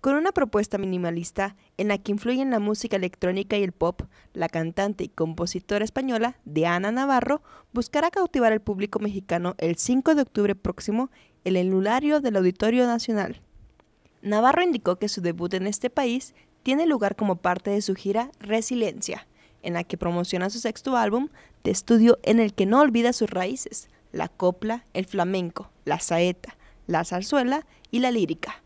Con una propuesta minimalista en la que influyen la música electrónica y el pop, la cantante y compositora española Diana Navarro buscará cautivar al público mexicano el 5 de octubre próximo en el anulario del Auditorio Nacional. Navarro indicó que su debut en este país tiene lugar como parte de su gira Resiliencia, en la que promociona su sexto álbum de estudio en el que no olvida sus raíces, la copla, el flamenco, la saeta, la zarzuela y la lírica.